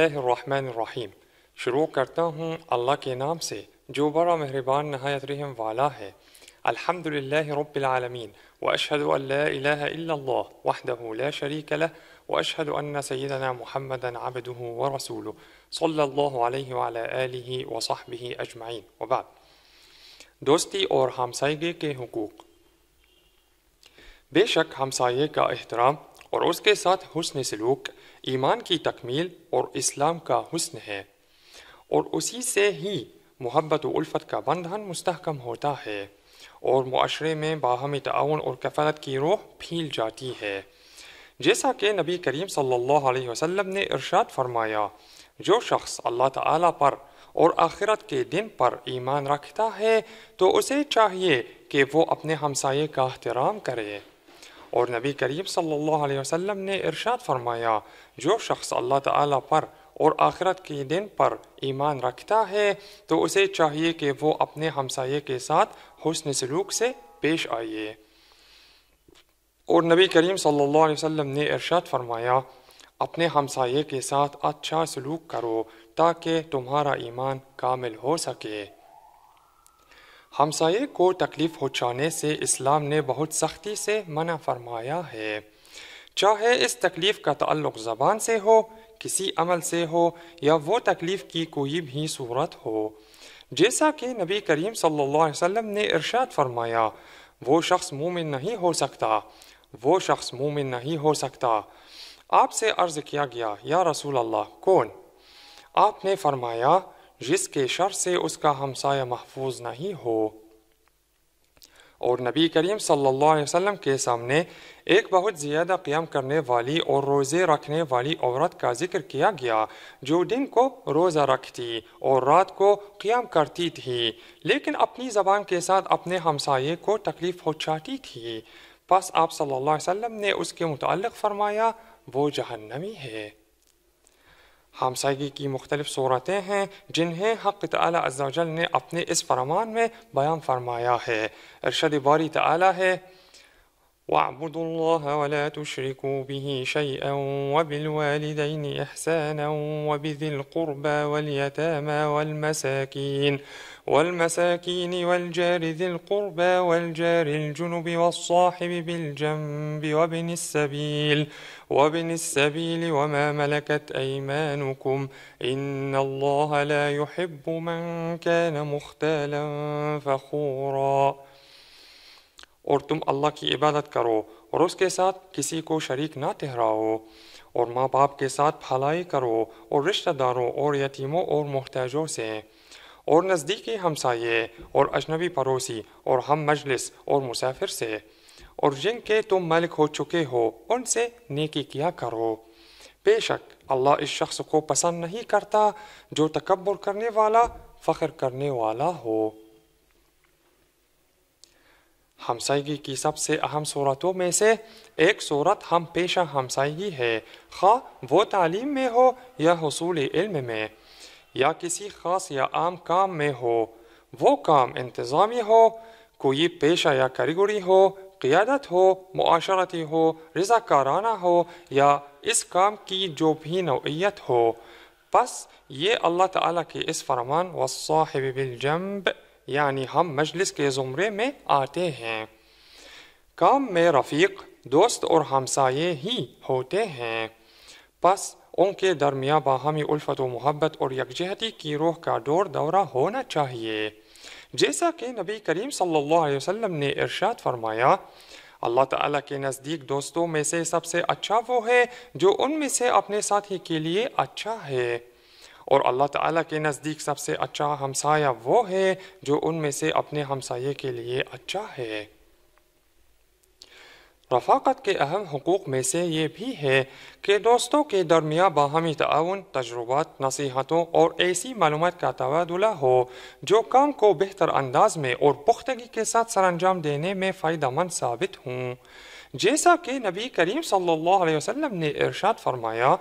बिस्मिल्लाहिर्रहमानिर्रहीम शुरू करता हूँ अल्लाह के नाम से जो बड़ा मेहरबान नहायत रहम वाला है अल्हम्दुलिल्लाह रब्बिल आलमीन व अशहदु अल्ला इलाहा इल्लल्लाह वहदहु ला शरीक लह व अशहदु अन्न सय्यदना मुहम्मदन अबदुहु व रसूलुहु सल्लल्लाहु अलैहि व अला आलिहि व सहबिहि अजमईन व बाद दोस्ती और हमसायगी के हकूक़ बेशक हमसाये का एहतराम اور اس کے ساتھ حسن سلوک ایمان کی تکمیل اور اسلام کا حسن ہے اور اسی سے ہی محبت و الفت کا بندھن مستحکم ہوتا ہے اور معاشرے میں باہمی تعاون اور کفالت کی روح پھیل جاتی ہے جیسا کہ نبی کریم صلی اللہ علیہ وسلم نے ارشاد فرمایا جو شخص اللہ تعالیٰ پر اور آخرت کے دن پر ایمان رکھتا ہے تو اسے چاہیے کہ وہ اپنے ہمسائے کا احترام کرے اور نبی کریم صلی اللہ علیہ وسلم نے ارشاد فرمایا جو شخص اللہ تعالیٰ پر اور آخرت کے دن پر ایمان رکھتا ہے تو اسے چاہیے کہ وہ اپنے ہمسائے کے ساتھ حسن سلوک سے پیش آئیے اور نبی کریم صلی اللہ علیہ وسلم نے ارشاد فرمایا اپنے ہمسائے کے ساتھ اچھا سلوک کرو تاکہ تمہارا ایمان کامل ہو سکے ہمسائے کو تکلیف ہو چانے سے اسلام نے بہت سختی سے منع فرمایا ہے چاہے اس تکلیف کا تعلق زبان سے ہو کسی عمل سے ہو یا وہ تکلیف کی کوئی بھی صورت ہو جیسا کہ نبی کریم صلی اللہ علیہ وسلم نے ارشاد فرمایا وہ شخص مومن نہیں ہو سکتا وہ شخص مومن نہیں ہو سکتا آپ سے عرض کیا گیا یا رسول اللہ کون آپ نے فرمایا جس کے شر سے اس کا ہمسایہ محفوظ نہیں ہو اور نبی کریم صلی اللہ علیہ وسلم کے سامنے ایک بہت زیادہ قیام کرنے والی اور روزے رکھنے والی عورت کا ذکر کیا گیا جو دن کو روزہ رکھتی اور رات کو قیام کرتی تھی لیکن اپنی زبان کے ساتھ اپنے ہمسائے کو تکلیف چاہتی تھی پس آپ صلی اللہ علیہ وسلم نے اس کے متعلق فرمایا وہ جہنمی ہے کی مختلف صورتیں ہیں جنہیں حق تعالی عز و جل نے اپنے اس فرمان میں بیان فرمایا ہے ارشد باری تعالی ہے واعبدوا الله ولا تشركوا به شيئا وبالوالدين إحسانا وبذي القربى واليتامى والمساكين والمساكين والجار ذي القربى والجار الجنب والصاحب بالجنب وابن السبيل وابن السبيل وما ملكت أيمانكم إن الله لا يحب من كان مختالا فخورا اللہ کی عبادت کرو اور اس کے ساتھ کسی کو شریک نہ ना اور ماں باپ کے ساتھ پھلائی کرو اور رشتہ داروں اور یتیموں اور محتاجوں سے اور نزدیکی ہمسائے اور اجنبی پڑوسی اور ہم مجلس اور مسافر سے اور جن کے تم ملک ہو چکے ہو ان سے نیکی کیا کرو بے شک اللہ اس شخص کو پسند نہیں کرتا جو تکبر کرنے والا فخر کرنے والا ہو ہمسائیگی کی سب سے اہم صورتوں میں سے ایک صورت ہم پیشہ ہمسائیگی ہے خواہ وہ تعلیم میں ہو یا حصول علم میں یا کسی خاص یا عام کام میں ہو وہ کام انتظامی ہو کوئی پیشہ یا کاریگری ہو قیادت ہو معاشرتی ہو رضا کارانہ ہو یا اس کام کی جو بھی نوعیت ہو پس یہ اللہ تعالیٰ کے اس فرمان و صاحب بالجنب یعنی ہم مجلس کے زمرے میں آتے ہیں کام میں رفیق دوست اور ہمسائے ہی ہوتے ہیں پس ان کے درمیان باہمی الفت و محبت اور یکجہتی کی روح کا دور دورہ ہونا چاہیے جیسا کہ نبی کریم صلی اللہ علیہ وسلم نے ارشاد فرمایا اللہ تعالیٰ کے نزدیک دوستوں میں سے سب سے اچھا وہ ہے جو ان میں سے اپنے ساتھی کے لیے اچھا ہے اور اللہ تعالیٰ کے نزدیک سب سے اچھا ہمسایہ وہ ہے جو ان میں سے اپنے ہمسایے کے لیے اچھا ہے رفاقت کے اہم حقوق میں سے یہ بھی ہے کہ دوستوں کے درمیان باہمی تعاون تجربات نصیحتوں اور ایسی معلومات کا تبادلہ ہو جو کام کو بہتر انداز میں اور پختگی کے ساتھ سر انجام دینے میں فائدہ مند ثابت ہوں جیسا کہ نبی کریم صلی اللہ علیہ وسلم نے ارشاد فرمایا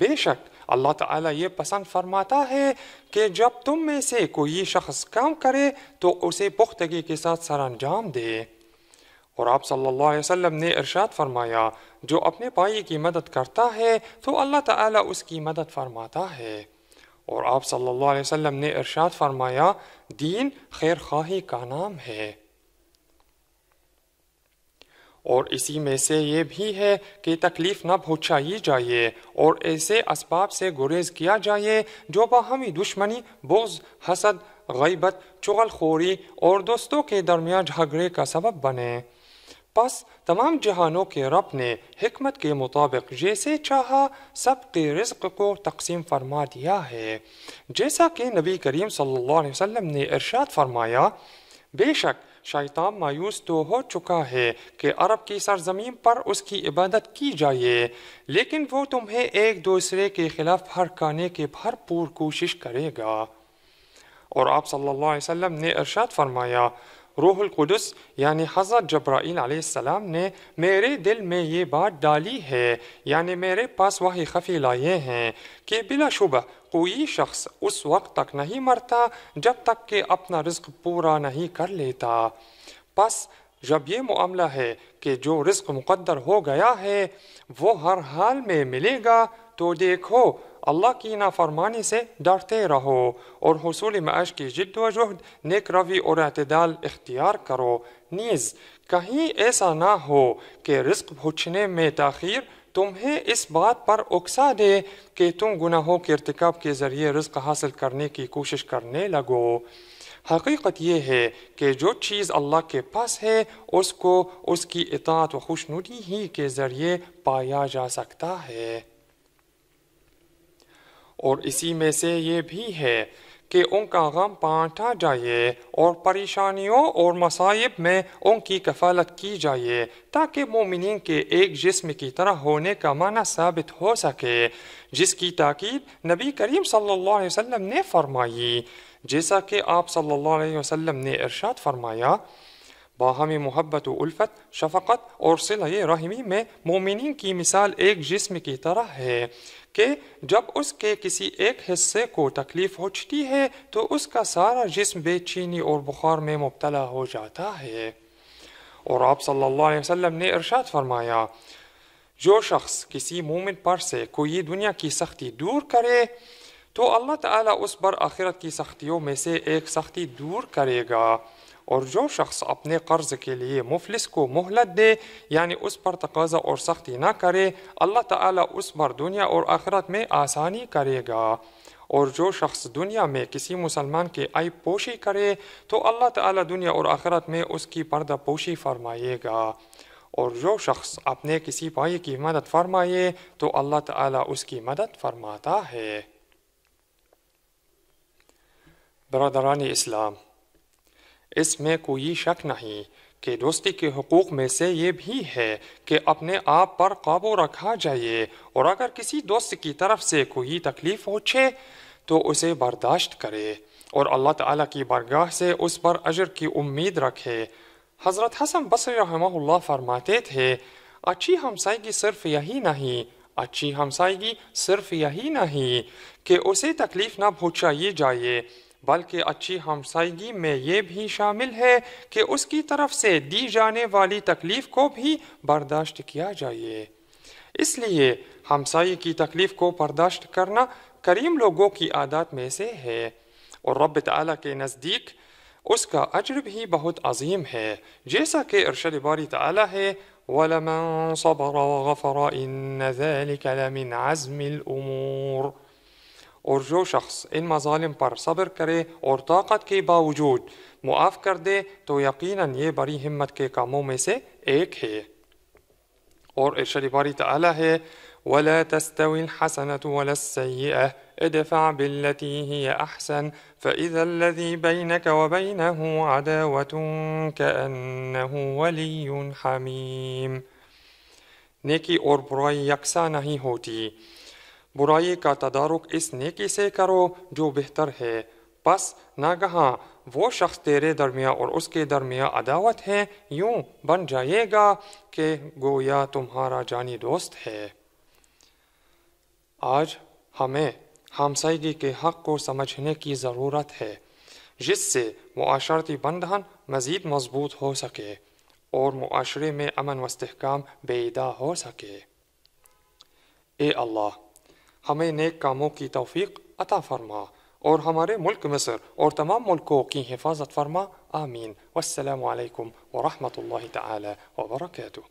بے شک اللہ تعالیٰ یہ پسند فرماتا ہے کہ جب تم میں سے کوئی شخص کام کرے تو اسے پختگی کے ساتھ سر انجام دے اور آپ صلی اللہ علیہ وسلم نے ارشاد فرمایا جو اپنے پائی کی مدد کرتا ہے تو اللہ تعالیٰ اس کی مدد فرماتا ہے اور آپ صلی اللہ علیہ وسلم نے ارشاد فرمایا دین خیر خواہی کا نام ہے اور اسی میں سے یہ بھی ہے کہ تکلیف نہ پہنچائی جائے اور ایسے اسباب سے گریز کیا جائے جو باہمی دشمنی بغض حسد غیبت چغل خوری اور دوستوں کے درمیان جھگڑے کا سبب بنے پس تمام جہانوں کے رب نے حکمت کے مطابق جیسے چاہا سب کے رزق کو تقسیم فرما دیا ہے جیسا کہ نبی کریم صلی اللہ علیہ وسلم نے ارشاد فرمایا بے شک شیطان مایوس تو ہو چکا ہے کہ عرب کی سرزمین پر اس کی عبادت کی جائے لیکن وہ تمہیں ایک دوسرے کے خلاف ہرکانے کے بھرپور کوشش کرے گا اور آپ صلی اللہ علیہ وسلم نے ارشاد فرمایا روح القدس یعنی حضرت جبرائیل علیہ السلام نے میرے دل میں یہ بات ڈالی ہے یعنی میرے پاس وہی خفی لائے ہیں کہ بلا شبہ کوئی شخص اس وقت تک نہیں مرتا جب تک کہ اپنا رزق پورا نہیں کر لیتا پس جب یہ معاملہ ہے کہ جو رزق مقدر ہو گیا ہے وہ ہر حال میں ملے گا تو دیکھو اللہ کی نافرمانی سے ڈرتے رہو اور حصول معاش کی جد و جہد نیک روی اور اعتدال اختیار کرو نیز کہیں ایسا نہ ہو کہ رزق بھچنے میں تاخیر تمہیں اس بات پر اکسا دے کہ تم گناہوں کے ارتکاب کے ذریعے رزق حاصل کرنے کی کوشش کرنے لگو حقیقت یہ ہے کہ جو چیز اللہ کے پاس ہے اس کو اس کی اطاعت و خوشنودی ہی کے ذریعے پایا جا سکتا ہے اور اسی میں سے یہ بھی ہے کہ ان کا غم پانٹا جائے اور پریشانیوں اور مصائب میں ان کی کفالت کی جائے تاکہ مومنین کے ایک جسم کی طرح ہونے کا معنی ثابت ہو سکے جس کی تاکیب نبی کریم صلی اللہ علیہ وسلم نے فرمائی جیسا کہ آپ صلی اللہ علیہ وسلم نے ارشاد فرمایا باہمی محبت و الفت شفقت اور صلح رحمی میں مومنین کی مثال ایک جسم کی طرح ہے کہ جب اس کے کسی ایک حصے کو تکلیف ہوچتی ہے تو اس کا سارا جسم بے چینی اور بخار میں مبتلا ہو جاتا ہے اور آپ صلی اللہ علیہ وسلم نے ارشاد فرمایا جو شخص کسی مومن پر سے کوئی دنیا کی سختی دور کرے تو اللہ تعالیٰ اس بر آخرت کی سختیوں میں سے ایک سختی دور کرے گا اور جو شخص اپنے قرض کے لیے مفلس کو مہلت دے یعنی اس پر تقاضا اور سختی نہ کرے اللہ تعالیٰ اس پر دنیا اور آخرت میں آسانی کرے گا اور جو شخص دنیا میں کسی مسلمان کے آئی پوشی کرے تو اللہ تعالیٰ دنیا اور آخرت میں اس کی پردہ پوشی فرمائے گا اور جو شخص اپنے کسی پائی کی مدد فرمائے تو اللہ تعالیٰ اس کی مدد فرماتا ہے برادران اسلام اس میں کوئی شک نہیں کہ دوستی کے حقوق میں سے یہ بھی ہے کہ اپنے آپ پر قابو رکھا جائے اور اگر کسی دوست کی طرف سے کوئی تکلیف پہنچے تو اسے برداشت کرے اور اللہ تعالیٰ کی برگاہ سے اس پر اجر کی امید رکھے حضرت حسن رحمہ اللہ فرماتے تھے اچھی ہمسائیگی صرف یہی نہیں اچھی ہمسائی صرف یہی نہیں کہ اسے تکلیف نہ پہنچائی جائے بلکہ اچھی ہمسائیگی میں یہ بھی شامل ہے کہ اس کی طرف سے دی جانے والی تکلیف کو بھی برداشت کیا جائے اس لیے ہمسائی کی تکلیف کو برداشت کرنا کریم لوگوں کی عادات میں سے ہے اور رب تعالیٰ کے نزدیک اس کا اجر بھی بہت عظیم ہے جیسا کہ ارشد باری تعالیٰ ہے وَلَمَن صَبَرَ وَغَفَرَ إِنَّ ذَلِكَ لَمِنْ عَزْمِ الْأُمُورِ और जो शख्स इन मजालिम पर सब्र करे और ताकत के बावजूद मुआफ़ कर दे तो यकीनन ये बड़ी हिम्मत के कामों में से एक है और इर्शद बारी तला ولا تستوي الحسنة ولا السيئة ادفع بالتي هي أحسن فإذا الذي بينك وبينه عداوة كأنه ولي حميم نیکی اور برائی یکساں نہیں ہوتی برائی کا تدارک اس نیکی سے کرو جو بہتر ہے پس نہ کہاں وہ شخص تیرے درمیان اور اس کے درمیان عداوت ہے یوں بن جائے گا کہ گویا تمہارا جانی دوست ہے آج ہمیں ہمسائیگی کے حق کو سمجھنے کی ضرورت ہے جس سے معاشرتی بندھن مزید مضبوط ہو سکے اور معاشرے میں امن و بے ادا ہو سکے اے اللہ हमें नेक कामों की तोफ़ी अता फरमा और हमारे मुल्क मिस्र और तमाम मुल्कों की हिफाजत फरमा आमीन वालकम वरहमल तबरकू